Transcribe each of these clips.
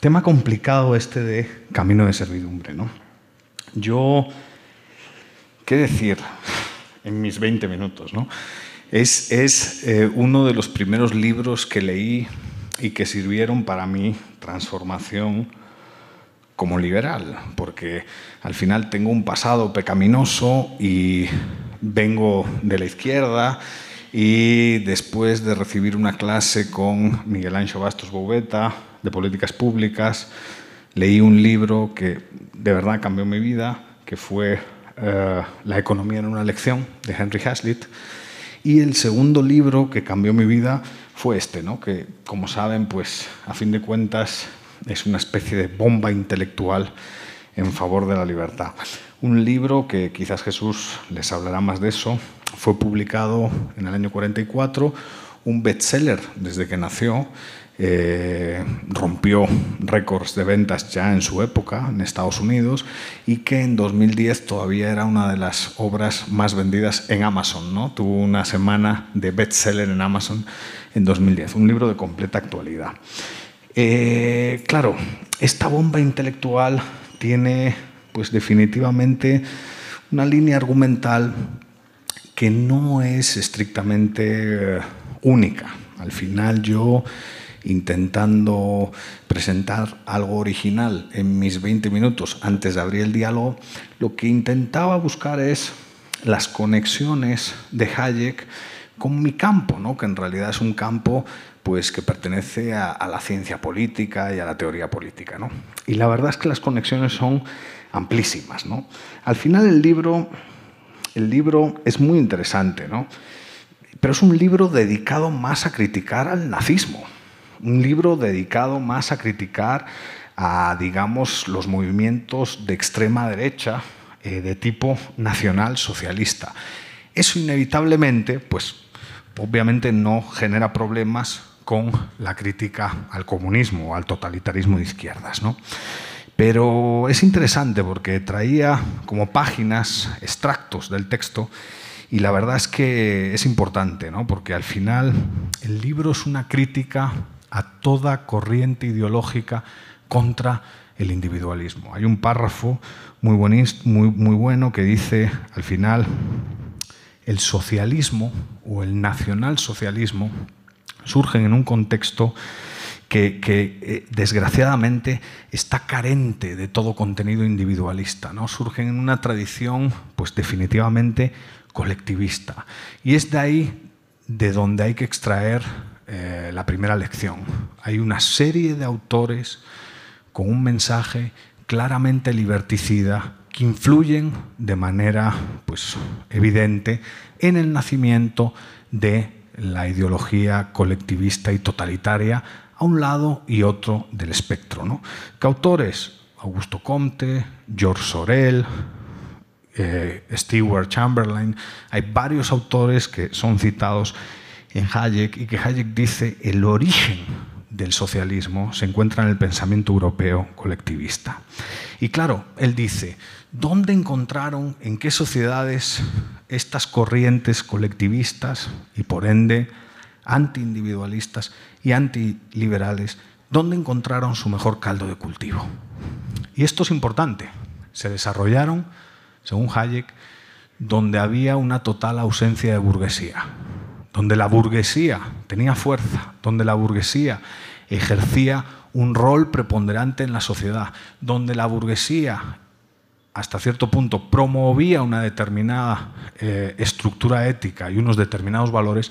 Tema complicado este de camino de servidumbre, ¿no? Yo, ¿qué decir en mis 20 minutos, ¿no? Es, es eh, uno de los primeros libros que leí y que sirvieron para mi transformación como liberal, porque al final tengo un pasado pecaminoso y vengo de la izquierda y después de recibir una clase con Miguel Ancho Bastos Boubeta, de políticas públicas. Leí un libro que de verdad cambió mi vida, que fue eh, La economía en una lección de Henry Hazlitt. Y el segundo libro que cambió mi vida fue este, ¿no? que como saben, pues a fin de cuentas es una especie de bomba intelectual en favor de la libertad. Un libro que quizás Jesús les hablará más de eso, fue publicado en el año 44, un bestseller desde que nació, eh, rompió récords de ventas ya en su época en Estados Unidos y que en 2010 todavía era una de las obras más vendidas en Amazon. ¿no? Tuvo una semana de bestseller en Amazon en 2010, un libro de completa actualidad. Eh, claro, esta bomba intelectual tiene pues definitivamente una línea argumental que no es estrictamente eh, única. Al final yo intentando presentar algo original en mis 20 minutos antes de abrir el diálogo, lo que intentaba buscar es las conexiones de Hayek con mi campo, que en realidad es un campo pues, que pertenece a, la ciencia política y a la teoría política. ¿no? Y la verdad es que las conexiones son amplísimas. Al final el libro, el libro es muy interesante, pero es un libro dedicado más a criticar al nazismo un libro dedicado más a criticar a, digamos, los movimientos de extrema derecha eh, de tipo nacional socialista. Eso inevitablemente, pues, obviamente no genera problemas con la crítica al comunismo o al totalitarismo de izquierdas, Pero es interesante porque traía como páginas extractos del texto y la verdad es que es importante, Porque al final el libro es una crítica a toda corriente ideológica contra el individualismo. Hay un párrafo muy, bueno que dice al final, el socialismo o el nacionalsocialismo surgen en un contexto que, eh, desgraciadamente está carente de todo contenido individualista, ¿no? Surgen en una tradición pues definitivamente colectivista y es de ahí de donde hay que extraer eh, la primera lección. Hay una serie de autores con un mensaje claramente liberticida que influyen de manera pues, evidente en el nacimiento de la ideología colectivista y totalitaria a un lado y otro del espectro. ¿no? Que autores, Augusto Comte, George Sorel, eh, Stewart Chamberlain, hay varios autores que son citados en Hayek y que Hayek dice el origen del socialismo se encuentra en el pensamiento europeo colectivista. Y claro, él dice, ¿dónde encontraron, en qué sociedades estas corrientes colectivistas y por ende antiindividualistas y antiliberales, dónde encontraron su mejor caldo de cultivo? Y esto es importante. Se desarrollaron, según Hayek, donde había una total ausencia de burguesía donde la burguesía tenía fuerza, donde la burguesía ejercía un rol preponderante en la sociedad, donde la burguesía hasta cierto punto promovía una determinada eh, estructura ética y unos determinados valores,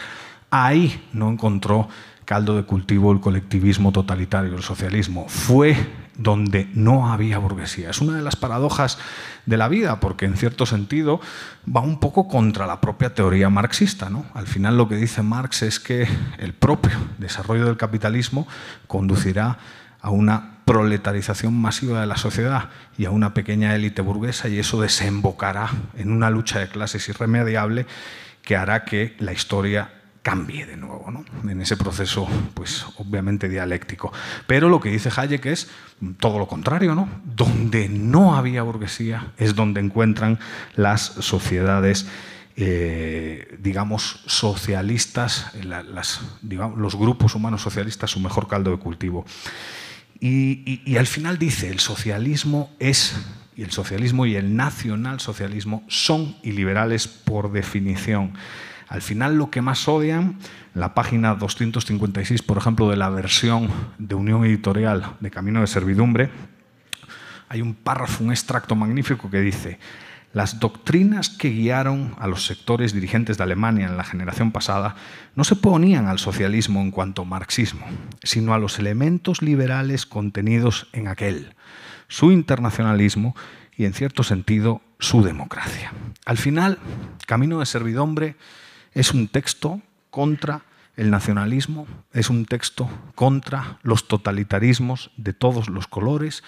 ahí no encontró caldo de cultivo el colectivismo totalitario, el socialismo. Fue donde no había burguesía. Es una de las paradojas de la vida, porque en cierto sentido va un poco contra la propia teoría marxista. ¿no? Al final lo que dice Marx es que el propio desarrollo del capitalismo conducirá a una proletarización masiva de la sociedad y a una pequeña élite burguesa y eso desembocará en una lucha de clases irremediable que hará que la historia cambie de nuevo, en ese proceso, pues obviamente dialéctico. Pero lo que dice Hayek es todo lo contrario, ¿no? Donde no había burguesía es donde encuentran las sociedades, eh, digamos, socialistas, los grupos humanos socialistas, su mejor caldo de cultivo. Y, al final dice, el socialismo es, y el socialismo y el nacionalsocialismo son iliberales por definición. Al final lo que más odian, la página 256, por ejemplo, de la versión de Unión Editorial de Camino de Servidumbre, hay un párrafo, un extracto magnífico que dice, las doctrinas que guiaron a los sectores dirigentes de Alemania en la generación pasada no se ponían al socialismo en cuanto marxismo, sino a los elementos liberales contenidos en aquel, su internacionalismo y, en cierto sentido, su democracia. Al final, Camino de Servidumbre es un texto contra el nacionalismo, es un texto contra los totalitarismos de todos los colores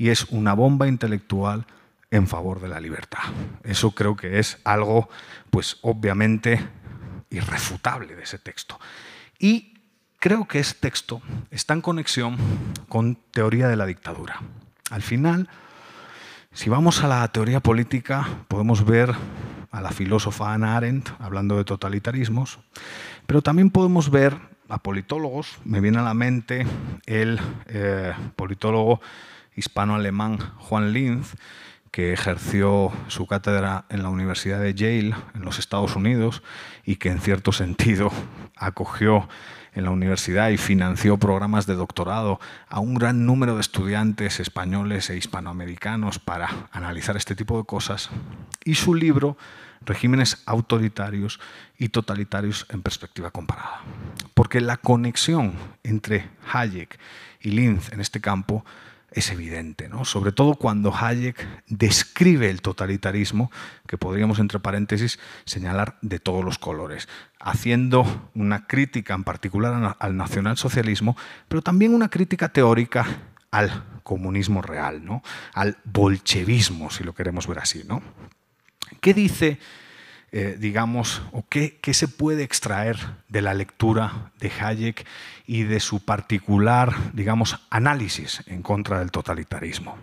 y es una bomba intelectual en favor de la libertad. Eso creo que es algo, pues obviamente, irrefutable de ese texto. Y creo que ese texto está en conexión con teoría de la dictadura. Al final, si vamos a la teoría política, podemos ver a la filósofa Anna Arendt hablando de totalitarismos, pero también podemos ver a politólogos, me viene a la mente el eh, politólogo hispano-alemán Juan Linz, que ejerció su cátedra en la Universidad de Yale, en los Estados Unidos, y que en cierto sentido acogió en la universidad y financió programas de doctorado a un gran número de estudiantes españoles e hispanoamericanos para analizar este tipo de cosas. Y su libro regímenes autoritarios y totalitarios en perspectiva comparada. Porque la conexión entre Hayek y Linz en este campo es evidente, ¿no? sobre todo cuando Hayek describe el totalitarismo, que podríamos entre paréntesis señalar de todos los colores, haciendo una crítica en particular al nacionalsocialismo, pero también una crítica teórica al comunismo real, ¿no? al bolchevismo, si lo queremos ver así. ¿no? ¿Qué dice, eh, digamos, o qué, se puede extraer de la lectura de Hayek y de su particular, digamos, análisis en contra del totalitarismo?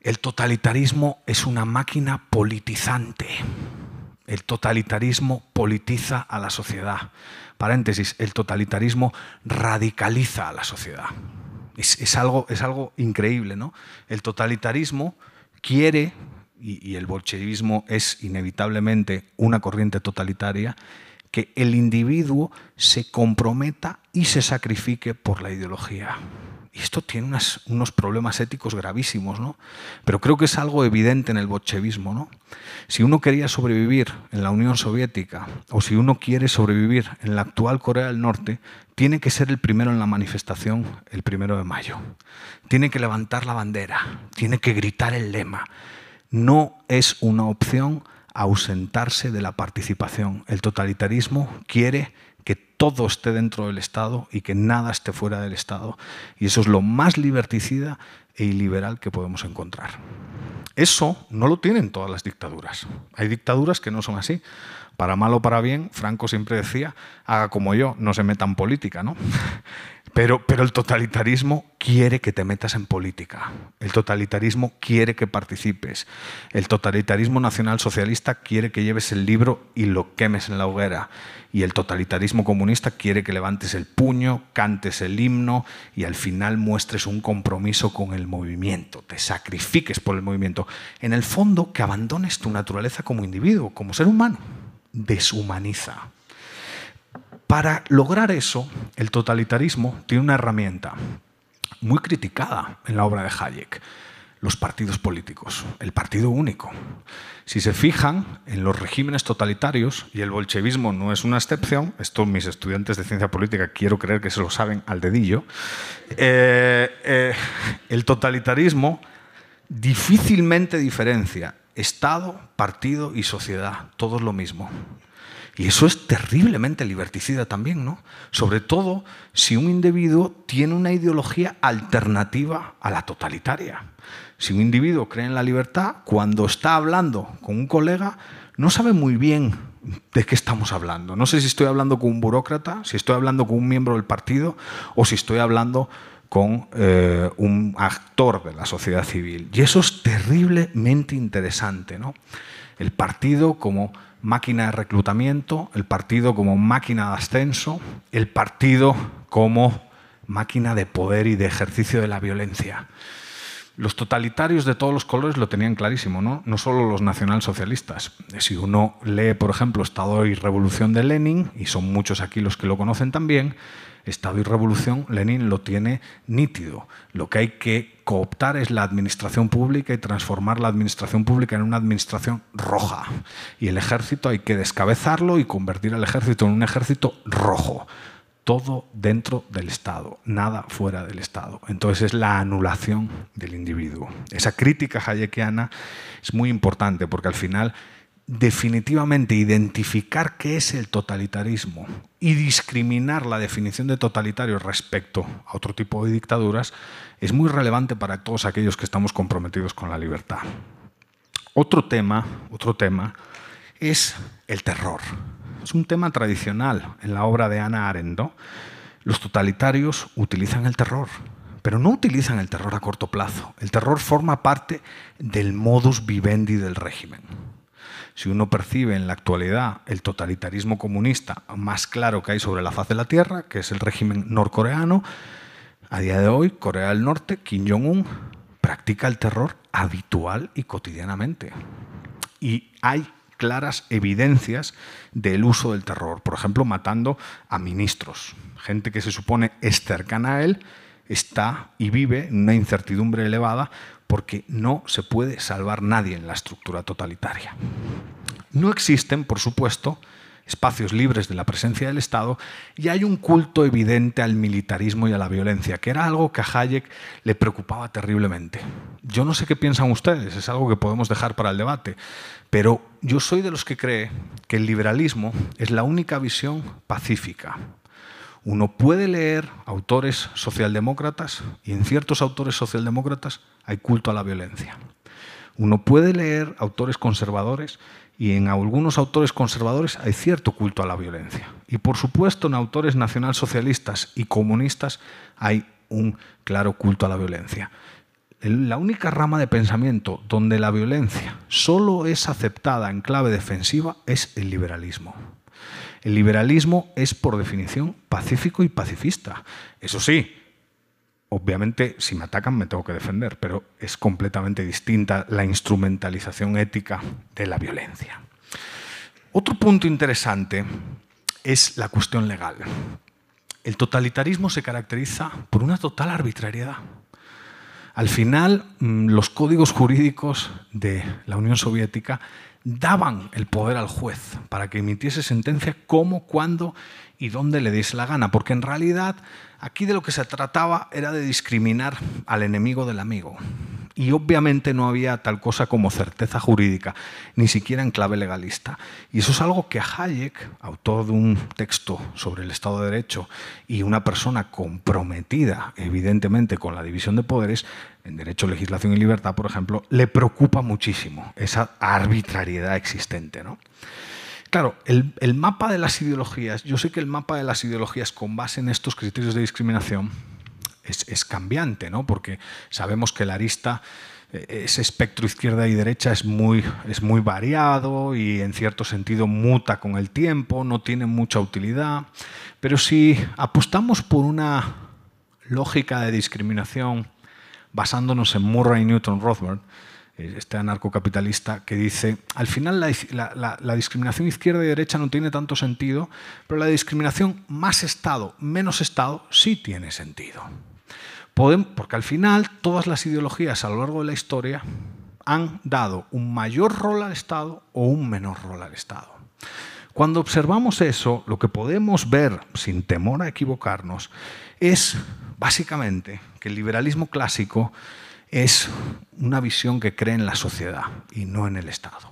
El totalitarismo es una máquina politizante. El totalitarismo politiza a la sociedad. Paréntesis, el totalitarismo radicaliza a la sociedad. algo, es algo increíble, ¿no? El totalitarismo quiere y, el bolchevismo es inevitablemente una corriente totalitaria, que el individuo se comprometa y se sacrifique por la ideología. Y esto tiene unos problemas éticos gravísimos, ¿no? Pero creo que es algo evidente en el bolchevismo, ¿no? Si uno quería sobrevivir en la Unión Soviética o si uno quiere sobrevivir en la actual Corea del Norte, tiene que ser el primero en la manifestación el primero de mayo. Tiene que levantar la bandera, tiene que gritar el lema, no es una opción ausentarse de la participación. El totalitarismo quiere que todo esté dentro del Estado y que nada esté fuera del Estado. Y eso es lo más liberticida e iliberal que podemos encontrar. Eso no lo tienen todas las dictaduras. Hay dictaduras que no son así. Para mal o para bien, Franco siempre decía, haga como yo, no se meta en política, ¿no? Pero, el totalitarismo quiere que te metas en política. El totalitarismo quiere que participes. El totalitarismo nacionalsocialista quiere que lleves el libro y lo quemes en la hoguera. Y el totalitarismo comunista quiere que levantes el puño, cantes el himno y al final muestres un compromiso con el movimiento, te sacrifiques por el movimiento. En el fondo, que abandones tu naturaleza como individuo, como ser humano. Deshumaniza. Para lograr eso, el totalitarismo tiene una herramienta muy criticada en la obra de Hayek, los partidos políticos, el partido único. Si se fijan en los regímenes totalitarios, y el bolchevismo no es una excepción, esto mis estudiantes de ciencia política quiero creer que se lo saben al dedillo, eh, eh, el totalitarismo difícilmente diferencia Estado, partido y sociedad, todo lo mismo. Y eso es terriblemente liberticida también, ¿no? Sobre todo si un individuo tiene una ideología alternativa a la totalitaria. Si un individuo cree en la libertad, cuando está hablando con un colega, no sabe muy bien de qué estamos hablando. No sé si estoy hablando con un burócrata, si estoy hablando con un miembro del partido o si estoy hablando con eh, un actor de la sociedad civil. Y eso es terriblemente interesante. ¿no? El partido como máquina de reclutamiento, el partido como máquina de ascenso, el partido como máquina de poder y de ejercicio de la violencia. Los totalitarios de todos los colores lo tenían clarísimo, ¿no? solo los nacionalsocialistas. Si uno lee, por ejemplo, Estado y Revolución de Lenin, y son muchos aquí los que lo conocen también, Estado y revolución, Lenin lo tiene nítido. Lo que hay que cooptar es la administración pública y transformar la administración pública en una administración roja. Y el ejército hay que descabezarlo y convertir al ejército en un ejército rojo todo dentro del Estado, nada fuera del Estado. Entonces es la anulación del individuo. Esa crítica hayekiana es muy importante porque al final definitivamente identificar qué es el totalitarismo y discriminar la definición de totalitario respecto a otro tipo de dictaduras es muy relevante para todos aquellos que estamos comprometidos con la libertad. Otro tema, otro tema es el terror. Es un tema tradicional en la obra de Ana Arendo. Los totalitarios utilizan el terror, pero no utilizan el terror a corto plazo. El terror forma parte del modus vivendi del régimen. Si uno percibe en la actualidad el totalitarismo comunista más claro que hay sobre la faz de la Tierra, que es el régimen norcoreano, a día de hoy Corea del Norte, Kim Jong-un, practica el terror habitual y cotidianamente. Y hay claras evidencias del uso del terror, por ejemplo, matando a ministros, gente que se supone es cercana a él, está y vive en una incertidumbre elevada porque no se puede salvar nadie en la estructura totalitaria. No existen, por supuesto, espacios libres de la presencia del Estado y hay un culto evidente al militarismo y a la violencia, que era algo que a Hayek le preocupaba terriblemente. Yo no sé qué piensan ustedes, es algo que podemos dejar para el debate, pero yo soy de los que cree que el liberalismo es la única visión pacífica. Uno puede leer autores socialdemócratas y en ciertos autores socialdemócratas hay culto a la violencia. Uno puede leer autores conservadores y en algunos autores conservadores hay cierto culto a la violencia. Y por supuesto en autores nacionalsocialistas y comunistas hay un claro culto a la violencia. La única rama de pensamiento donde la violencia solo es aceptada en clave defensiva es el liberalismo. El liberalismo es por definición pacífico y pacifista. Eso sí, Obviamente, si me atacan me tengo que defender, pero es completamente distinta la instrumentalización ética de la violencia. Otro punto interesante es la cuestión legal. El totalitarismo se caracteriza por una total arbitrariedad. Al final, mm, los códigos jurídicos de la Unión Soviética daban el poder al juez para que emitiese sentencia como, cuándo y dónde le diese la gana, porque en realidad Aquí de lo que se trataba era de discriminar al enemigo del amigo. Y obviamente no había tal cosa como certeza jurídica, ni siquiera en clave legalista. Y eso es algo que a Hayek, autor de un texto sobre el Estado de Derecho y una persona comprometida, evidentemente, con la división de poderes, en Derecho, Legislación y Libertad, por ejemplo, le preocupa muchísimo esa arbitrariedad existente. ¿no? claro, el, mapa de las ideologías, yo sé que el mapa de las ideologías con base en estos criterios de discriminación es, cambiante, ¿no? Porque sabemos que la arista eh, ese espectro izquierda y derecha es muy, es muy variado y en cierto sentido muta con el tiempo, no tiene mucha utilidad. Pero si apostamos por una lógica de discriminación basándonos en Murray Newton Rothbard, este anarcocapitalista, que dice, al final la, discriminación izquierda y derecha no tiene tanto sentido, pero la discriminación más Estado, menos Estado, sí tiene sentido. porque al final todas las ideologías a lo largo de la historia han dado un mayor rol al Estado o un menor rol al Estado. Cuando observamos eso, lo que podemos ver, sin temor a equivocarnos, es básicamente que el liberalismo clásico es una visión que cree en la sociedad y no en el Estado.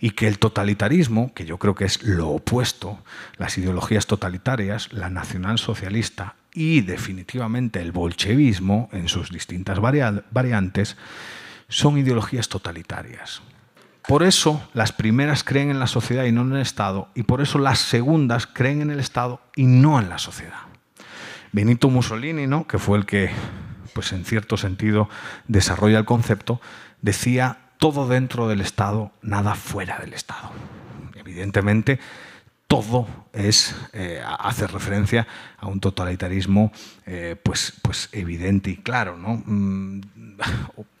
Y que el totalitarismo, que yo creo que es lo opuesto, las ideologías totalitarias, la nacionalsocialista y definitivamente el bolchevismo en sus distintas variantes, son ideologías totalitarias. Por eso las primeras creen en la sociedad y no en el Estado, y por eso las segundas creen en el Estado y no en la sociedad. Benito Mussolini, ¿no? que fue el que pues en cierto sentido desarrolla el concepto, decía todo dentro del Estado, nada fuera del Estado. Evidentemente, todo es, eh, hace referencia a un totalitarismo eh, pues, pues evidente y claro. ¿no? Mm,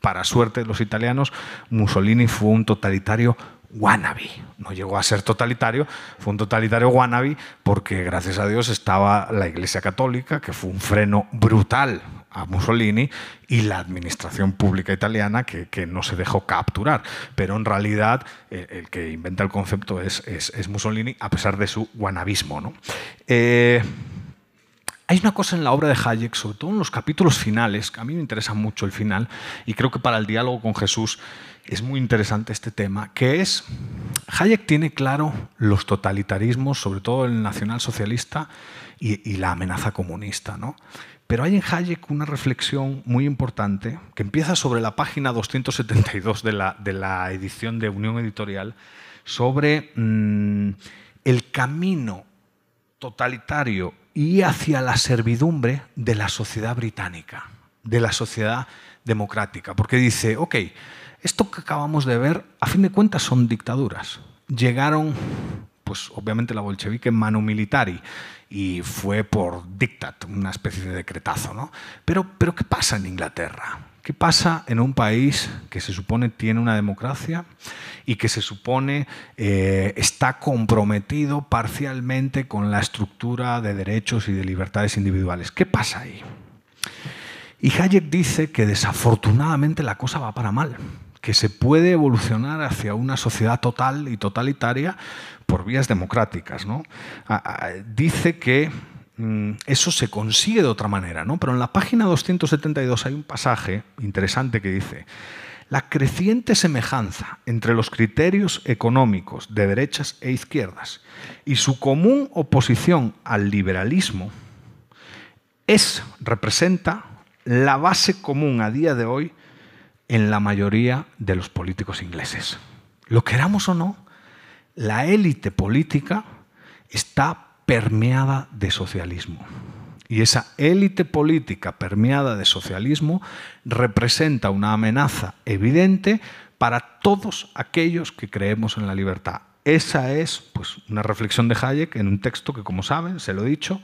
para suerte de los italianos, Mussolini fue un totalitario wannabe. No llegó a ser totalitario, fue un totalitario wannabe porque gracias a Dios estaba la Iglesia Católica, que fue un freno brutal a Mussolini y la administración pública italiana que, no se dejó capturar. Pero en realidad el que inventa el concepto es, es, Mussolini a pesar de su guanabismo. ¿no? Eh, hay una cosa en la obra de Hayek, sobre todo en los capítulos finales, que a mí me interesa mucho el final, y creo que para el diálogo con Jesús es muy interesante este tema, que es, Hayek tiene claro los totalitarismos, sobre todo el nacionalsocialista y, y la amenaza comunista, ¿no? Pero hay en Hayek una reflexión muy importante que empieza sobre la página 272 de la, de la edición de Unión Editorial sobre mm, el camino totalitario y hacia la servidumbre de la sociedad británica, de la sociedad democrática. Porque dice, ok, esto que acabamos de ver, a fin de cuentas son dictaduras. Llegaron, pues obviamente la bolchevique en mano militari, y fue por dictat, una especie de decretazo. ¿no? Pero, pero ¿qué pasa en Inglaterra? ¿Qué pasa en un país que se supone tiene una democracia y que se supone eh, está comprometido parcialmente con la estructura de derechos y de libertades individuales? ¿Qué pasa ahí? Y Hayek dice que desafortunadamente la cosa va para mal que se puede evolucionar hacia una sociedad total y totalitaria por vías democráticas. Ah, ah, dice que mm, eso se consigue de otra manera, ¿no? pero en la página 272 hay un pasaje interesante que dice, la creciente semejanza entre los criterios económicos de derechas e izquierdas y su común oposición al liberalismo es, representa la base común a día de hoy en la mayoría de los políticos ingleses. Lo queramos o no, la élite política está permeada de socialismo. Y esa élite política permeada de socialismo representa una amenaza evidente para todos aquellos que creemos en la libertad. Esa es pues, una reflexión de Hayek en un texto que, como saben, se lo he dicho,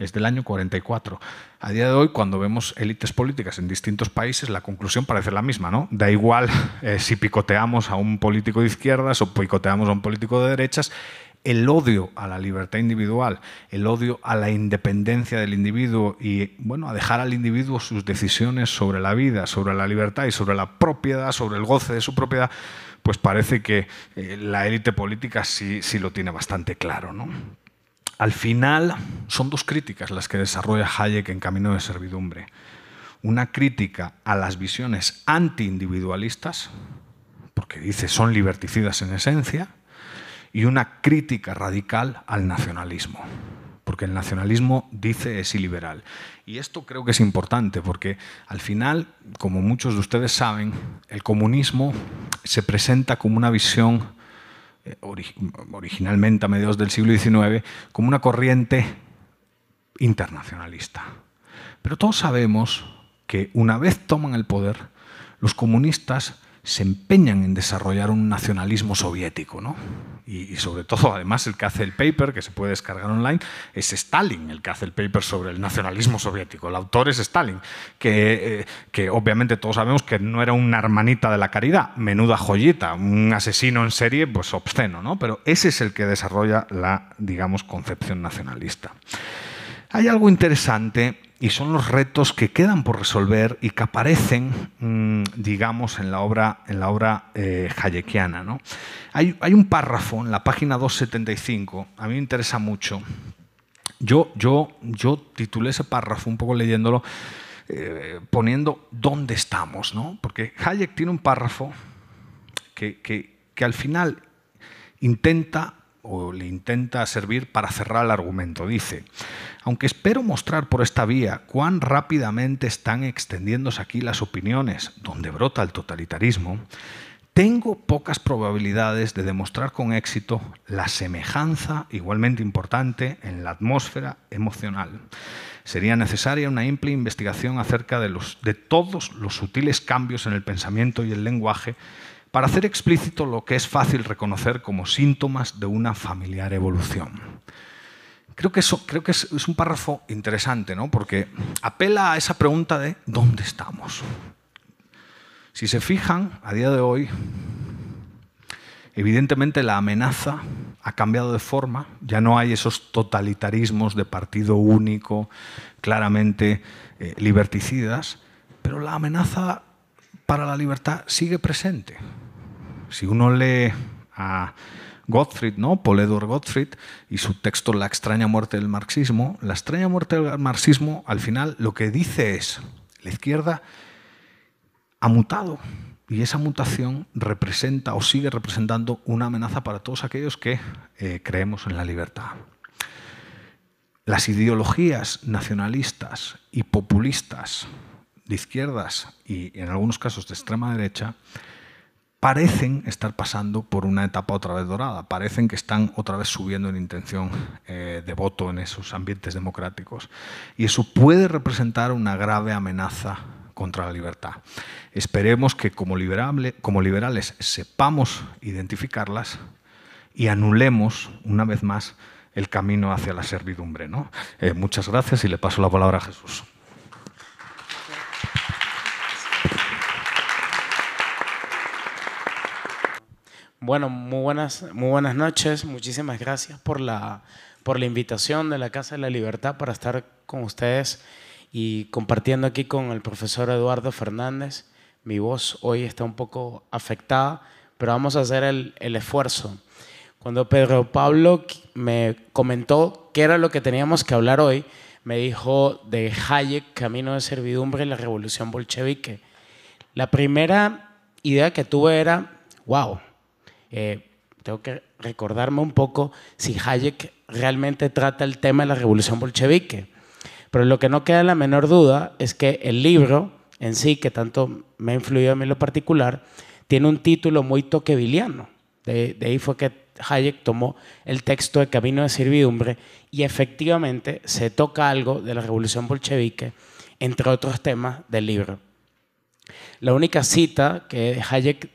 es del año 44. A día de hoy, cuando vemos élites políticas en distintos países, la conclusión parece la misma, ¿no? Da igual eh, si picoteamos a un político de izquierdas o picoteamos a un político de derechas, el odio a la libertad individual, el odio a la independencia del individuo y bueno, a dejar al individuo sus decisiones sobre la vida, sobre la libertad y sobre la propiedad, sobre el goce de su propiedad, pues parece que eh, la élite política sí, sí lo tiene bastante claro, ¿no? Al final, son dos críticas las que desarrolla Hayek en Camino de Servidumbre. Una crítica a las visiones antiindividualistas, porque dice son liberticidas en esencia, y una crítica radical al nacionalismo, porque el nacionalismo dice es iliberal. Y esto creo que es importante, porque al final, como muchos de ustedes saben, el comunismo se presenta como una visión eh, originalmente a mediados del siglo XIX, como una corriente internacionalista. Pero todos sabemos que una vez toman el poder, los comunistas se empeñan en desarrollar un nacionalismo soviético, Y, sobre todo, además, el que hace el paper, que se puede descargar online, es Stalin, el que hace el paper sobre el nacionalismo soviético. El autor es Stalin, que, eh, que obviamente todos sabemos que no era una hermanita de la caridad, menuda joyita, un asesino en serie, pues obsceno, ¿no? Pero ese es el que desarrolla la, digamos, concepción nacionalista. Hay algo interesante y son los retos que quedan por resolver y que aparecen, mm, digamos, en la obra, en la obra eh, hayekiana. Hay, un párrafo en la página 275, a mí me interesa mucho. Yo, yo, yo titulé ese párrafo un poco leyéndolo, eh, poniendo dónde estamos, ¿no? porque Hayek tiene un párrafo que, que, que al final intenta o le intenta servir para cerrar el argumento. Dice, aunque espero mostrar por esta vía cuán rápidamente están extendiéndose aquí las opiniones donde brota el totalitarismo, tengo pocas probabilidades de demostrar con éxito la semejanza igualmente importante en la atmósfera emocional. Sería necesaria una amplia investigación acerca de, de todos los sutiles cambios en el pensamiento y el lenguaje para hacer explícito lo que es fácil reconocer como síntomas de una familiar evolución. Creo que, es, un párrafo interesante, ¿no? porque apela a esa pregunta de ¿dónde estamos? Si se fijan, a día de hoy, evidentemente la amenaza ha cambiado de forma, ya no hay esos totalitarismos de partido único, claramente eh, liberticidas, pero la amenaza para la libertad sigue presente. Si uno lee a Gottfried, ¿no? Paul Edward Gottfried, y su texto La extraña muerte del marxismo, la extraña muerte del marxismo al final lo que dice es, la izquierda ha mutado y esa mutación representa o sigue representando una amenaza para todos aquellos que eh, creemos en la libertad. Las ideologías nacionalistas y populistas de izquierdas y en algunos casos de extrema derecha, parecen estar pasando por una etapa otra vez dorada, parecen que están otra vez subiendo en intención eh, de voto en esos ambientes democráticos. Y eso puede representar una grave amenaza contra la libertad. Esperemos que como, como liberales sepamos identificarlas y anulemos una vez más el camino hacia la servidumbre. ¿no? Eh, muchas gracias y le paso la palabra a Jesús. Bueno, muy buenas, muy buenas noches. Muchísimas gracias por la, por la invitación de la Casa de la Libertad para estar con ustedes y compartiendo aquí con el profesor Eduardo Fernández. Mi voz hoy está un poco afectada, pero vamos a hacer el, el esfuerzo. Cuando Pedro Pablo me comentó qué era lo que teníamos que hablar hoy, me dijo de Hayek, Camino de Servidumbre y la Revolución Bolchevique. La primera idea que tuve era, wow, eh, tengo que recordarme un poco si Hayek realmente trata el tema de la revolución bolchevique. Pero lo que no queda la menor duda es que el libro en sí, que tanto me ha influido a mí en lo particular, tiene un título muy toqueviliano. De, de ahí fue que Hayek tomó el texto de Camino de Servidumbre y efectivamente se toca algo de la revolución bolchevique, entre otros temas del libro. La única cita que Hayek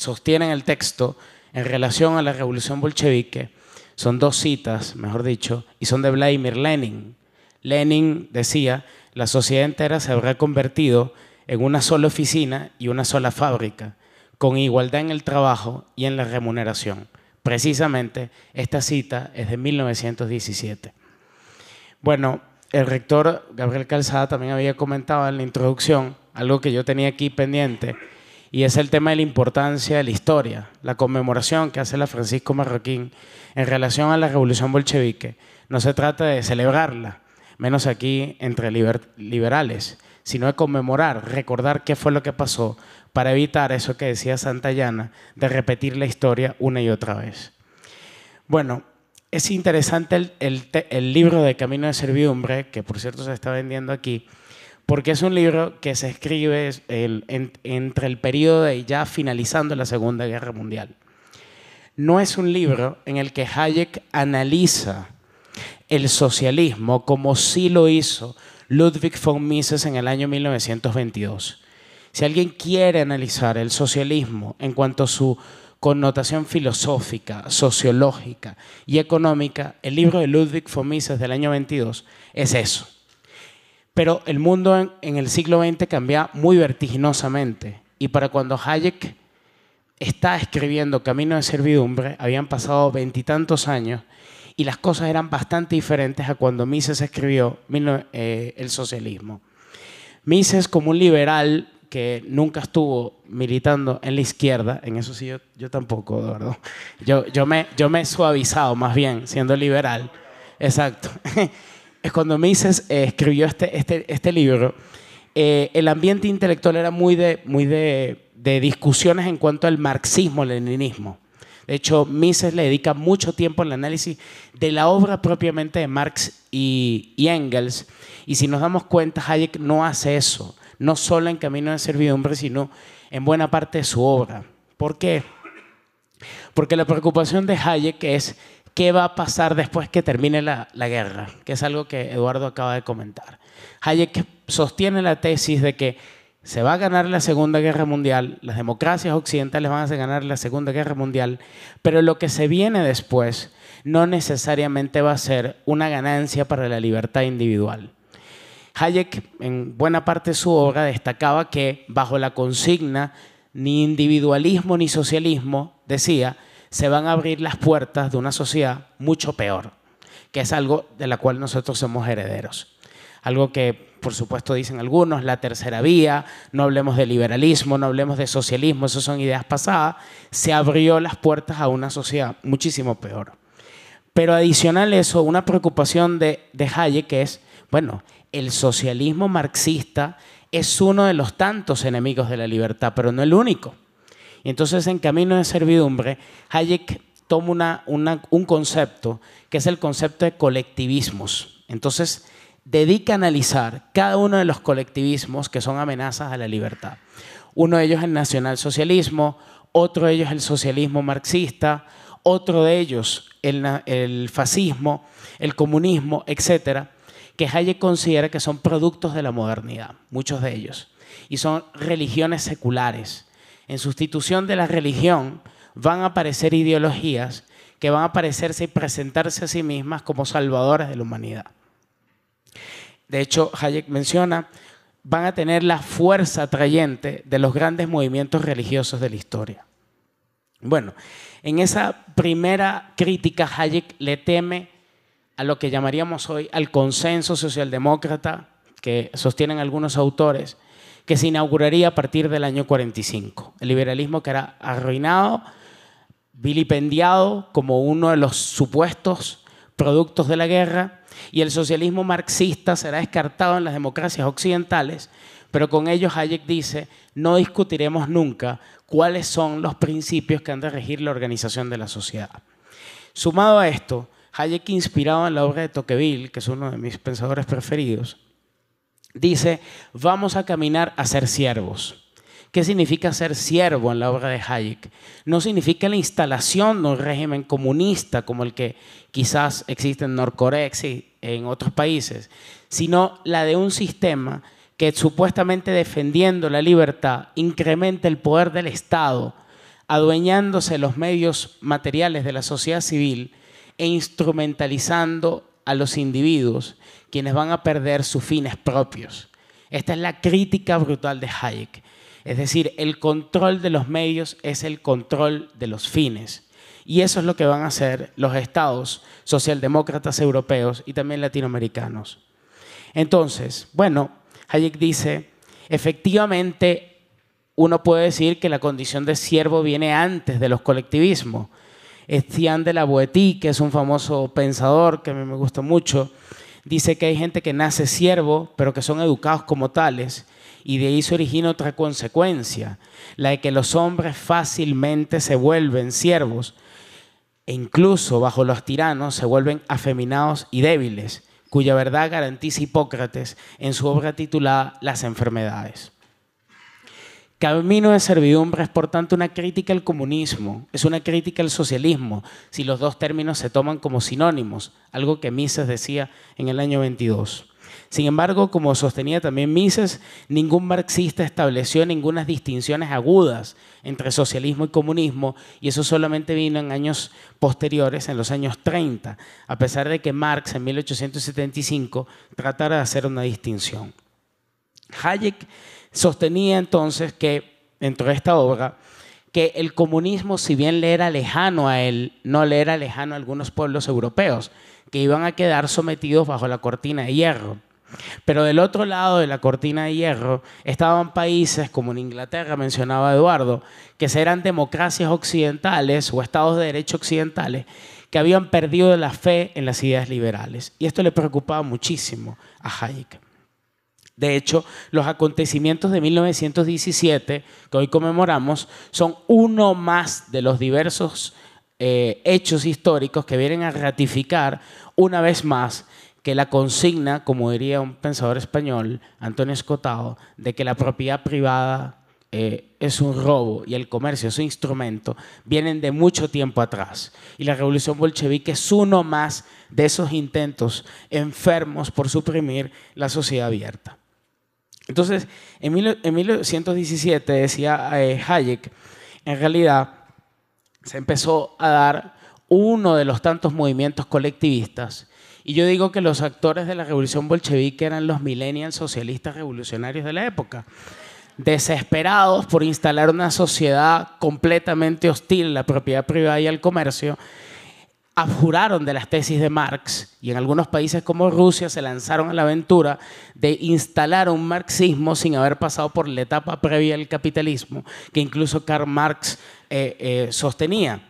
sostienen el texto en relación a la revolución bolchevique son dos citas, mejor dicho, y son de Vladimir Lenin. Lenin decía, la sociedad entera se habrá convertido en una sola oficina y una sola fábrica, con igualdad en el trabajo y en la remuneración. Precisamente esta cita es de 1917. Bueno, el rector Gabriel Calzada también había comentado en la introducción algo que yo tenía aquí pendiente, y es el tema de la importancia de la historia, la conmemoración que hace la Francisco Marroquín en relación a la revolución bolchevique. No se trata de celebrarla, menos aquí entre liberales, sino de conmemorar, recordar qué fue lo que pasó para evitar eso que decía Santayana, de repetir la historia una y otra vez. Bueno, es interesante el libro de Camino de Servidumbre, que por cierto se está vendiendo aquí, porque es un libro que se escribe entre el periodo de ya finalizando la Segunda Guerra Mundial. No es un libro en el que Hayek analiza el socialismo como sí lo hizo Ludwig von Mises en el año 1922. Si alguien quiere analizar el socialismo en cuanto a su connotación filosófica, sociológica y económica, el libro de Ludwig von Mises del año 22 es eso pero el mundo en, el siglo XX cambia muy vertiginosamente. Y para cuando Hayek está escribiendo Camino de Servidumbre, habían pasado veintitantos años y las cosas eran bastante diferentes a cuando Mises escribió eh, El socialismo. Mises, como un liberal que nunca estuvo militando en la izquierda, en eso sí yo, tampoco, verdad. Yo, yo, me, yo me he suavizado más bien siendo liberal. Exacto. es cuando Mises eh, escribió este, este, este libro, eh, el ambiente intelectual era muy, de, muy de, de discusiones en cuanto al marxismo-leninismo. De hecho, Mises le dedica mucho tiempo al análisis de la obra propiamente de Marx y, y, Engels. Y si nos damos cuenta, Hayek no hace eso, no solo en Camino de Servidumbre, sino en buena parte de su obra. ¿Por qué? Porque la preocupación de Hayek es qué va a pasar después que termine la, guerra, que es algo que Eduardo acaba de comentar. Hayek sostiene la tesis de que se va a ganar la Segunda Guerra Mundial, las democracias occidentales van a ganar la Segunda Guerra Mundial, pero lo que se viene después no necesariamente va a ser una ganancia para la libertad individual. Hayek, en buena parte de su obra, destacaba que bajo la consigna ni individualismo ni socialismo, decía, se van a abrir las puertas de una sociedad mucho peor, que es algo de la cual nosotros somos herederos. Algo que, por supuesto, dicen algunos, la tercera vía, no hablemos de liberalismo, no hablemos de socialismo, esas son ideas pasadas, se abrió las puertas a una sociedad muchísimo peor. Pero adicional a eso, una preocupación de, de Hayek que es, bueno, el socialismo marxista es uno de los tantos enemigos de la libertad, pero no el único. Y entonces en Camino de Servidumbre, Hayek toma un concepto que es el concepto de colectivismos. Entonces dedica a analizar cada uno de los colectivismos que son amenazas a la libertad. Uno de ellos es el nacionalsocialismo, otro de ellos es el socialismo marxista, otro de ellos el, el fascismo, el comunismo, etcétera, que Hayek considera que son productos de la modernidad, muchos de ellos, y son religiones seculares en sustitución de la religión, van a aparecer ideologías que van a aparecerse y presentarse a sí mismas como salvadoras de la humanidad. De hecho, Hayek menciona, van a tener la fuerza atrayente de los grandes movimientos religiosos de la historia. Bueno, en esa primera crítica Hayek le teme a lo que llamaríamos hoy al consenso socialdemócrata que sostienen algunos autores, que se inauguraría a partir del año 45. El liberalismo que era arruinado, vilipendiado como uno de los supuestos productos de la guerra, y el socialismo marxista será descartado en las democracias occidentales, pero con ellos Hayek dice, no discutiremos nunca cuáles son los principios que han de regir la organización de la sociedad. Sumado a esto, Hayek, inspirado en la obra de Tocqueville, que es uno de mis pensadores preferidos, dice, vamos a caminar a ser siervos. ¿Qué significa ser siervo en la obra de Hayek? No significa la instalación de un régimen comunista como el que quizás existe en y en otros países, sino la de un sistema que supuestamente defendiendo la libertad incrementa el poder del Estado, adueñándose los medios materiales de la sociedad civil e instrumentalizando a los individuos quienes van a perder sus fines propios. Esta es la crítica brutal de Hayek. Es decir, el control de los medios es el control de los fines. Y eso es lo que van a hacer los estados socialdemócratas europeos y también latinoamericanos. Entonces, bueno, Hayek dice, efectivamente, uno puede decir que la condición de siervo viene antes de los colectivismos, Estián de la Boetí, que es un famoso pensador que me gusta mucho, dice que hay gente que nace siervo, pero que son educados como tales, y de ahí se origina otra consecuencia, la de que los hombres fácilmente se vuelven siervos, e incluso bajo los tiranos se vuelven afeminados y débiles, cuya verdad garantiza Hipócrates en su obra titulada Las enfermedades. Camino de servidumbre es por tanto una crítica al comunismo, es una crítica al socialismo, si los dos términos se toman como sinónimos, algo que Mises decía en el año 22. Sin embargo, como sostenía también Mises, ningún marxista estableció ninguna distinciones agudas entre socialismo y comunismo, y eso solamente vino en años posteriores, en los años 30, a pesar de que Marx en 1875 tratara de hacer una distinción. Hayek Sostenía entonces que, dentro de esta obra, que el comunismo, si bien le era lejano a él, no le era lejano a algunos pueblos europeos, que iban a quedar sometidos bajo la cortina de hierro. Pero del otro lado de la cortina de hierro estaban países como en Inglaterra, mencionaba Eduardo, que eran democracias occidentales o estados de derecho occidentales que habían perdido la fe en las ideas liberales. Y esto le preocupaba muchísimo a Hayek. De hecho, los acontecimientos de 1917 que hoy conmemoramos son uno más de los diversos eh, hechos históricos que vienen a ratificar una vez más que la consigna, como diría un pensador español, Antonio Escotado, de que la propiedad privada eh, es un robo y el comercio es un instrumento, vienen de mucho tiempo atrás. Y la revolución bolchevique es uno más de esos intentos enfermos por suprimir la sociedad abierta. Entonces, en, 1917 decía eh, Hayek, en realidad se empezó a dar uno de los tantos movimientos colectivistas. Y yo digo que los actores de la revolución bolchevique eran los millennials socialistas revolucionarios de la época, desesperados por instalar una sociedad completamente hostil a la propiedad privada y al comercio, abjuraron de las tesis de Marx y en algunos países como Rusia se lanzaron a la aventura de instalar un marxismo sin haber pasado por la etapa previa del capitalismo que incluso Karl Marx eh, eh, sostenía.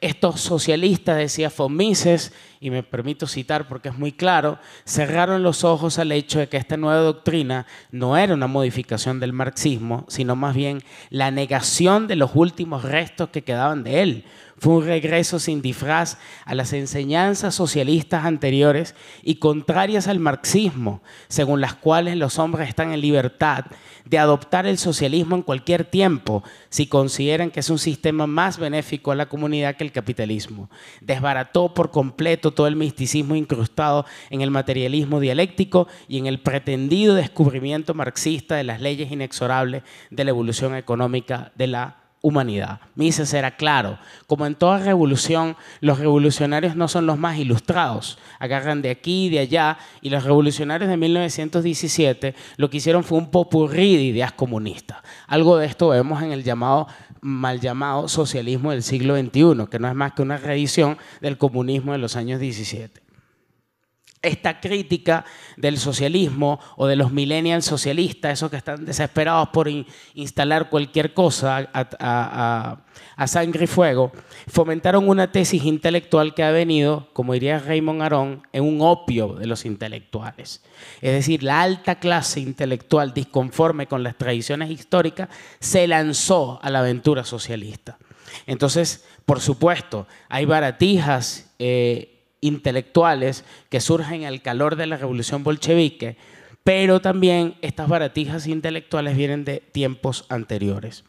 Estos socialistas, decía Fomises, y me permito citar porque es muy claro, cerraron los ojos al hecho de que esta nueva doctrina no era una modificación del marxismo, sino más bien la negación de los últimos restos que quedaban de él, fue un regreso sin disfraz a las enseñanzas socialistas anteriores y contrarias al marxismo, según las cuales los hombres están en libertad de adoptar el socialismo en cualquier tiempo si consideran que es un sistema más benéfico a la comunidad que el capitalismo. Desbarató por completo todo el misticismo incrustado en el materialismo dialéctico y en el pretendido descubrimiento marxista de las leyes inexorables de la evolución económica de la humanidad. Mises era claro, como en toda revolución, los revolucionarios no son los más ilustrados, agarran de aquí y de allá, y los revolucionarios de 1917 lo que hicieron fue un popurrí de ideas comunistas. Algo de esto vemos en el llamado mal llamado socialismo del siglo XXI, que no es más que una reedición del comunismo de los años 17 esta crítica del socialismo o de los millennials socialistas, esos que están desesperados por instalar cualquier cosa a, sangre y fuego, fomentaron una tesis intelectual que ha venido, como diría Raymond Aron, en un opio de los intelectuales. Es decir, la alta clase intelectual disconforme con las tradiciones históricas se lanzó a la aventura socialista. Entonces, por supuesto, hay baratijas. Eh, intelectuales que surgen al calor de la revolución bolchevique, pero también estas baratijas intelectuales vienen de tiempos anteriores.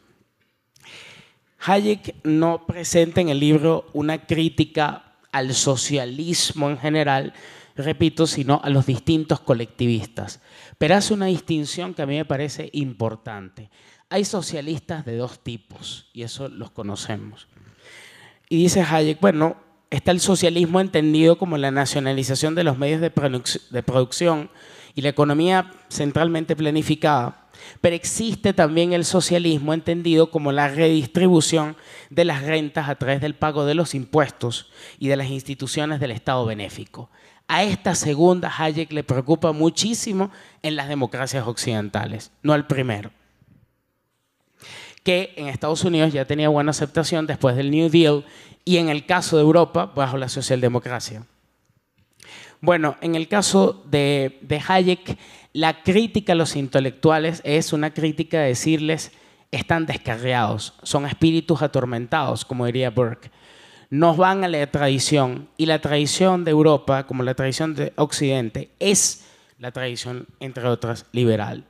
Hayek no presenta en el libro una crítica al socialismo en general, repito, sino a los distintos colectivistas. Pero hace una distinción que a mí me parece importante. Hay socialistas de dos tipos, y eso los conocemos. Y dice Hayek, bueno, está el socialismo entendido como la nacionalización de los medios de, producción y la economía centralmente planificada, pero existe también el socialismo entendido como la redistribución de las rentas a través del pago de los impuestos y de las instituciones del Estado benéfico. A esta segunda Hayek le preocupa muchísimo en las democracias occidentales, no al primero que en Estados Unidos ya tenía buena aceptación después del New Deal y en el caso de Europa bajo la socialdemocracia. Bueno, en el caso de, Hayek, la crítica a los intelectuales es una crítica de decirles están descarriados, son espíritus atormentados, como diría Burke. Nos van a la tradición y la tradición de Europa, como la tradición de Occidente, es la tradición, entre otras, liberal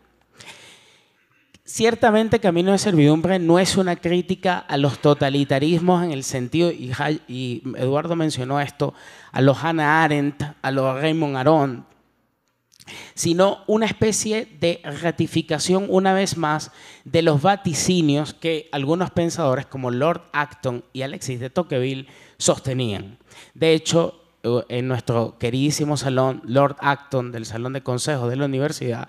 ciertamente Camino de Servidumbre no es una crítica a los totalitarismos en el sentido, y, Eduardo mencionó esto, a los Hannah Arendt, a los Raymond Aron, sino una especie de ratificación una vez más de los vaticinios que algunos pensadores como Lord Acton y Alexis de Tocqueville sostenían. De hecho, eh, en nuestro queridísimo salón, Lord Acton del Salón de Consejos de la Universidad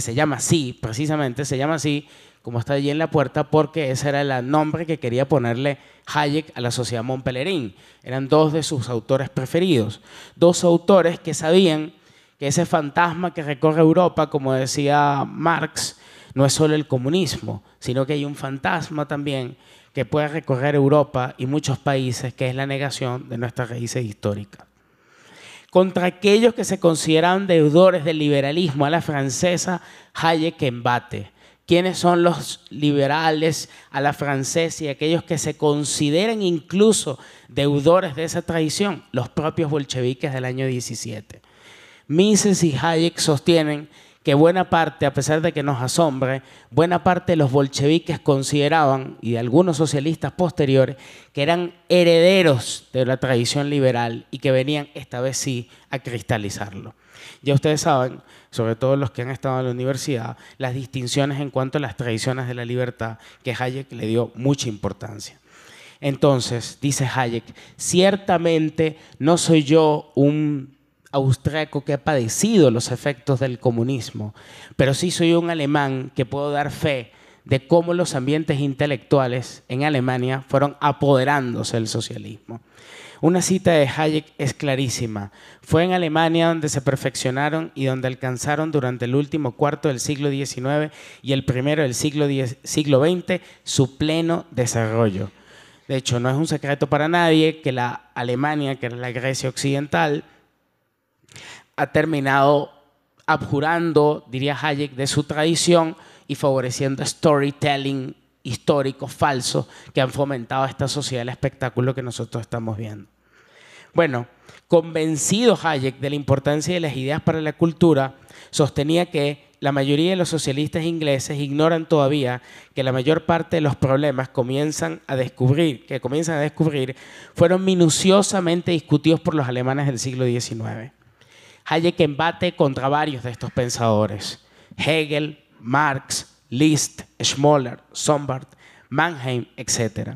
se llama así, precisamente se llama así, como está allí en la puerta, porque ese era el nombre que quería ponerle Hayek a la sociedad Montpellerin. Eran dos de sus autores preferidos, dos autores que sabían que ese fantasma que recorre Europa, como decía Marx, no es solo el comunismo, sino que hay un fantasma también que puede recorrer Europa y muchos países, que es la negación de nuestras raíces históricas contra aquellos que se consideran deudores del liberalismo a la francesa, Hayek embate. ¿Quiénes son los liberales a la francesa y aquellos que se consideran incluso deudores de esa tradición? Los propios bolcheviques del año 17. Mises y Hayek sostienen que buena parte, a pesar de que nos asombre, buena parte de los bolcheviques consideraban, y de algunos socialistas posteriores, que eran herederos de la tradición liberal y que venían, esta vez sí, a cristalizarlo. Ya ustedes saben, sobre todo los que han estado en la universidad, las distinciones en cuanto a las tradiciones de la libertad que Hayek le dio mucha importancia. Entonces, dice Hayek, ciertamente no soy yo un austriaco que ha padecido los efectos del comunismo, pero sí soy un alemán que puedo dar fe de cómo los ambientes intelectuales en Alemania fueron apoderándose del socialismo. Una cita de Hayek es clarísima. Fue en Alemania donde se perfeccionaron y donde alcanzaron durante el último cuarto del siglo XIX y el primero del siglo, siglo XX su pleno desarrollo. De hecho, no es un secreto para nadie que la Alemania, que era la Grecia occidental, ha terminado abjurando, diría Hayek, de su tradición y favoreciendo storytelling histórico falso que han fomentado esta sociedad el espectáculo que nosotros estamos viendo. Bueno, convencido Hayek de la importancia de las ideas para la cultura, sostenía que la mayoría de los socialistas ingleses ignoran todavía que la mayor parte de los problemas comienzan a descubrir, que comienzan a descubrir, fueron minuciosamente discutidos por los alemanes del siglo XIX. Hayek embate contra varios de estos pensadores. Hegel, Marx, Liszt, Schmoller, Sombart, Mannheim, etc.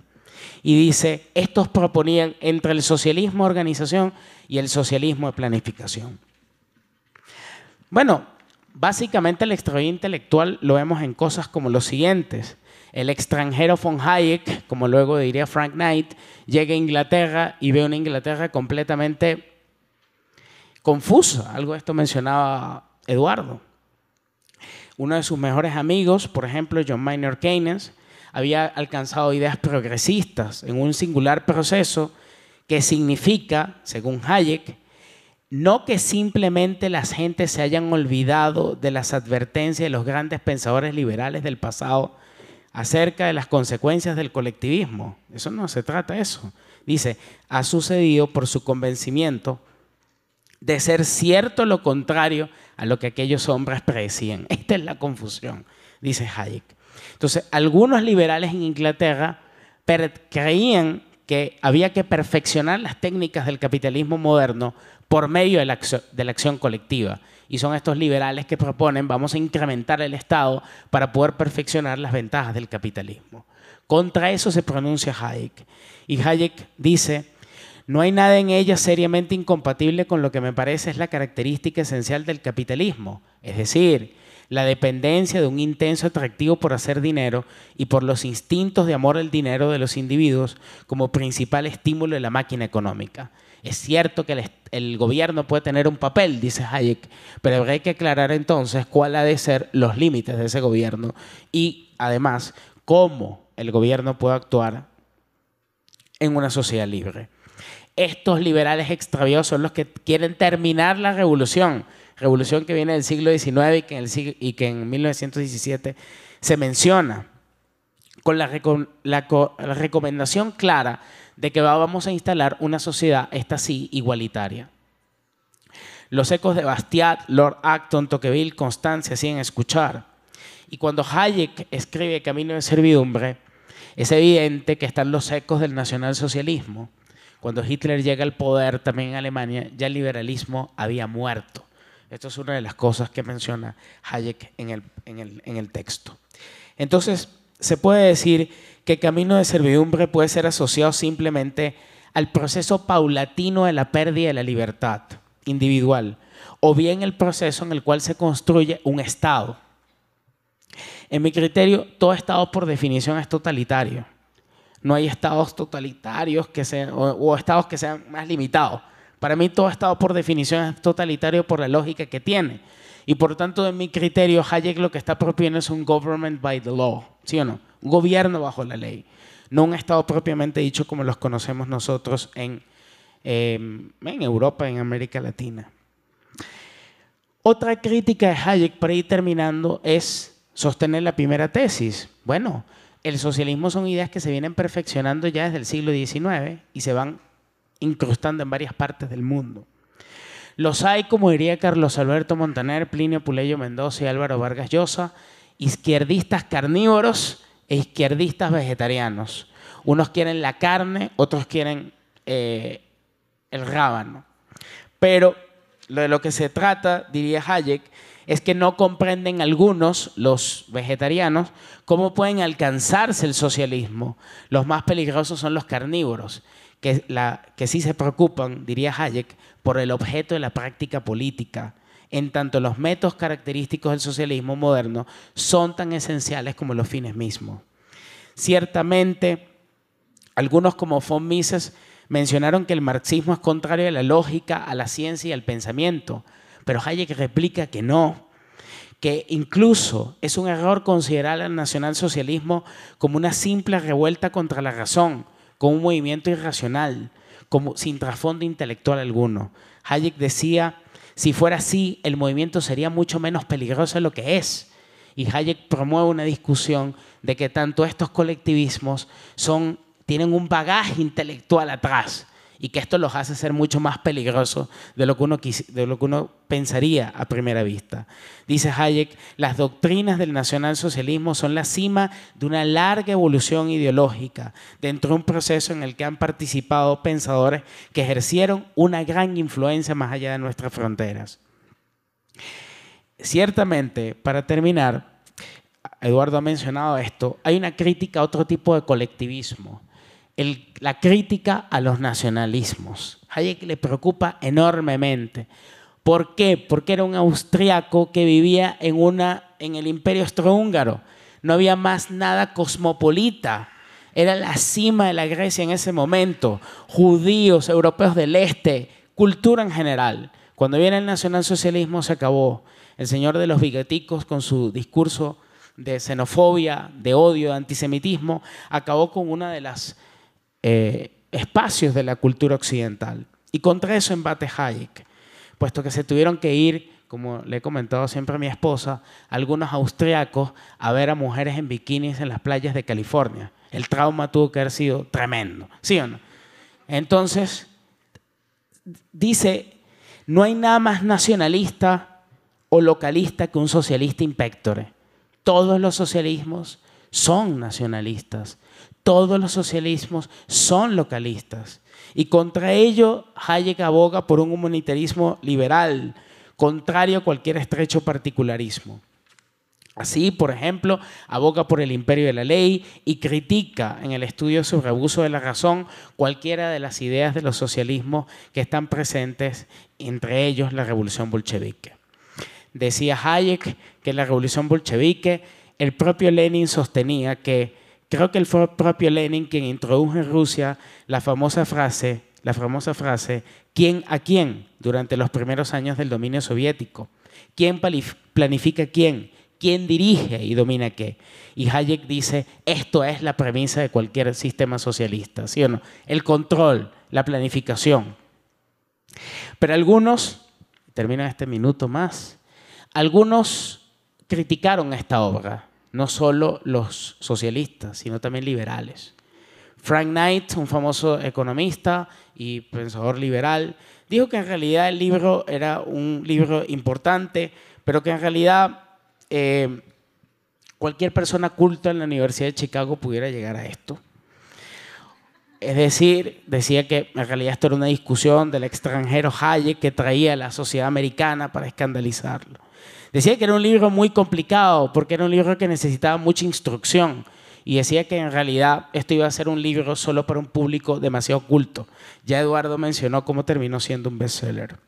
Y dice, estos proponían entre el socialismo de organización y el socialismo de planificación. Bueno, básicamente el extravío intelectual lo vemos en cosas como los siguientes. El extranjero von Hayek, como luego diría Frank Knight, llega a Inglaterra y ve una Inglaterra completamente Confuso, Algo de esto mencionaba Eduardo. Uno de sus mejores amigos, por ejemplo, John Maynard Keynes, había alcanzado ideas progresistas en un singular proceso que significa, según Hayek, no que simplemente las gentes se hayan olvidado de las advertencias de los grandes pensadores liberales del pasado acerca de las consecuencias del colectivismo. Eso no se trata de eso. Dice, ha sucedido por su convencimiento de ser cierto lo contrario a lo que aquellos hombres predecían. Esta es la confusión, dice Hayek. Entonces, algunos liberales en Inglaterra creían que había que perfeccionar las técnicas del capitalismo moderno por medio de la, de la, acción colectiva. Y son estos liberales que proponen, vamos a incrementar el Estado para poder perfeccionar las ventajas del capitalismo. Contra eso se pronuncia Hayek. Y Hayek dice, no hay nada en ella seriamente incompatible con lo que me parece es la característica esencial del capitalismo, es decir, la dependencia de un intenso atractivo por hacer dinero y por los instintos de amor al dinero de los individuos como principal estímulo de la máquina económica. Es cierto que el, gobierno puede tener un papel, dice Hayek, pero habrá que aclarar entonces cuál ha de ser los límites de ese gobierno y además cómo el gobierno puede actuar en una sociedad libre. Estos liberales extraviados son los que quieren terminar la revolución, revolución que viene del siglo XIX y que en, 1917 se menciona, con la, recomendación clara de que vamos a instalar una sociedad, esta sí, igualitaria. Los ecos de Bastiat, Lord Acton, Tocqueville, Constancia siguen escuchar. Y cuando Hayek escribe Camino de Servidumbre, es evidente que están los ecos del nacionalsocialismo. Cuando Hitler llega al poder también en Alemania, ya el liberalismo había muerto. Esto es una de las cosas que menciona Hayek en el, en el, en el texto. Entonces, se puede decir que el camino de servidumbre puede ser asociado simplemente al proceso paulatino de la pérdida de la libertad individual, o bien el proceso en el cual se construye un Estado. En mi criterio, todo Estado por definición es totalitario no hay estados totalitarios que sean, o, estados que sean más limitados. Para mí todo estado por definición es totalitario por la lógica que tiene. Y por tanto, en mi criterio, Hayek lo que está proponiendo es un government by the law, ¿sí o no? Un gobierno bajo la ley, no un Estado propiamente dicho como los conocemos nosotros en, em, en Europa, en América Latina. Otra crítica de Hayek, para ir terminando, es sostener la primera tesis. Bueno, el socialismo son ideas que se vienen perfeccionando ya desde el siglo XIX y se van incrustando en varias partes del mundo. Los hay, como diría Carlos Alberto Montaner, Plinio Puleyo Mendoza y Álvaro Vargas Llosa, izquierdistas carnívoros e izquierdistas vegetarianos. Unos quieren la carne, otros quieren eh, el rábano. Pero lo de lo que se trata, diría Hayek, es que no comprenden algunos, los vegetarianos, cómo pueden alcanzarse el socialismo. Los más peligrosos son los carnívoros, que, que sí se preocupan, diría Hayek, por el objeto de la práctica política, en tanto los métodos característicos del socialismo moderno son tan esenciales como los fines mismos. Ciertamente, algunos como von Mises mencionaron que el marxismo es contrario a la lógica, a la ciencia y al pensamiento, pero Hayek replica que no, que incluso es un error considerar al nacionalsocialismo como una simple revuelta contra la razón, como un movimiento irracional, como sin trasfondo intelectual alguno. Hayek decía, si fuera así, el movimiento sería mucho menos peligroso de lo que es. Y Hayek promueve una discusión de que tanto estos colectivismos son, tienen un bagaje intelectual atrás y que esto los hace ser mucho más peligrosos de lo que uno, de lo que uno pensaría a primera vista. Dice Hayek, las doctrinas del nacionalsocialismo son la cima de una larga evolución ideológica dentro de un proceso en el que han participado pensadores que ejercieron una gran influencia más allá de nuestras fronteras. Ciertamente, para terminar, Eduardo ha mencionado esto, hay una crítica a otro tipo de colectivismo la crítica a los nacionalismos. Hayek le preocupa enormemente. ¿Por qué? Porque era un austriaco que vivía en, una, en el imperio austrohúngaro. No había más nada cosmopolita. Era la cima de la Grecia en ese momento. Judíos, europeos del este, cultura en general. Cuando viene el nacionalsocialismo se acabó. El señor de los bigoticos con su discurso de xenofobia, de odio, de antisemitismo, acabó con una de las eh, espacios de la cultura occidental. Y contra eso embate Hayek, puesto que se tuvieron que ir, como le he comentado siempre a mi esposa, algunos austriacos a ver a mujeres en bikinis en las playas de California. El trauma tuvo que haber sido tremendo, ¿sí o no? Entonces, dice, no hay nada más nacionalista o localista que un socialista impectore. Todos los socialismos son nacionalistas. Todos los socialismos son localistas. Y contra ello, Hayek aboga por un humanitarismo liberal, contrario a cualquier estrecho particularismo. Así, por ejemplo, aboga por el imperio de la ley y critica en el estudio sobre abuso de la razón cualquiera de las ideas de los socialismos que están presentes, entre ellos la revolución bolchevique. Decía Hayek que la revolución bolchevique el propio Lenin sostenía que, creo que el propio Lenin quien introdujo en Rusia la famosa frase, la famosa frase, ¿quién a quién? durante los primeros años del dominio soviético. ¿Quién planifica quién? ¿Quién dirige y domina qué? Y Hayek dice, esto es la premisa de cualquier sistema socialista, ¿sí o no? El control, la planificación. Pero algunos, termino este minuto más, algunos criticaron esta obra no solo los socialistas, sino también liberales. Frank Knight, un famoso economista y pensador liberal, dijo que en realidad el libro era un libro importante, pero que en realidad eh, cualquier persona culta en la Universidad de Chicago pudiera llegar a esto. Es decir, decía que en realidad esto era una discusión del extranjero Hayek que traía a la sociedad americana para escandalizarlo. Decía que era un libro muy complicado porque era un libro que necesitaba mucha instrucción y decía que en realidad esto iba a ser un libro solo para un público demasiado oculto. Ya Eduardo mencionó cómo terminó siendo un bestseller.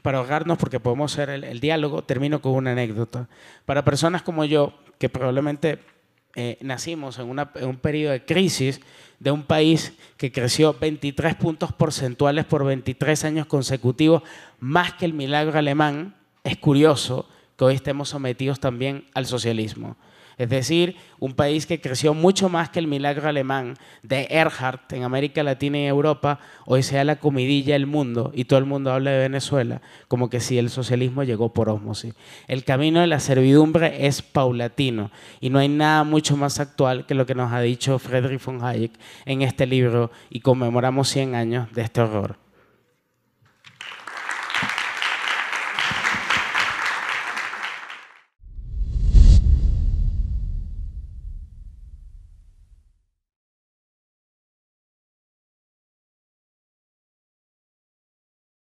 Para ahogarnos, porque podemos hacer el diálogo, termino con una anécdota. Para personas como yo, que probablemente eh, nacimos en, en un periodo de crisis de un país que creció 23 puntos porcentuales por 23 años consecutivos, más que el milagro alemán, es curioso que hoy estemos sometidos también al socialismo. Es decir, un país que creció mucho más que el milagro alemán de Erhard en América Latina y Europa, hoy sea la comidilla del mundo y todo el mundo habla de Venezuela, como que si el socialismo llegó por ósmosis. El camino de la servidumbre es paulatino y no hay nada mucho más actual que lo que nos ha dicho Friedrich von Hayek en este libro y conmemoramos 100 años de este horror.